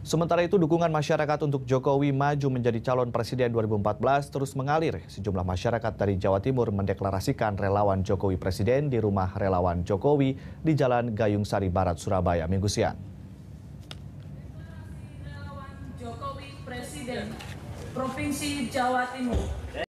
Sementara itu dukungan masyarakat untuk Jokowi maju menjadi calon presiden 2014 terus mengalir. Sejumlah masyarakat dari Jawa Timur mendeklarasikan relawan Jokowi presiden di rumah relawan Jokowi di Jalan Gayung Sari Barat, Surabaya, Minggu siang. Provinsi Jawa Timur.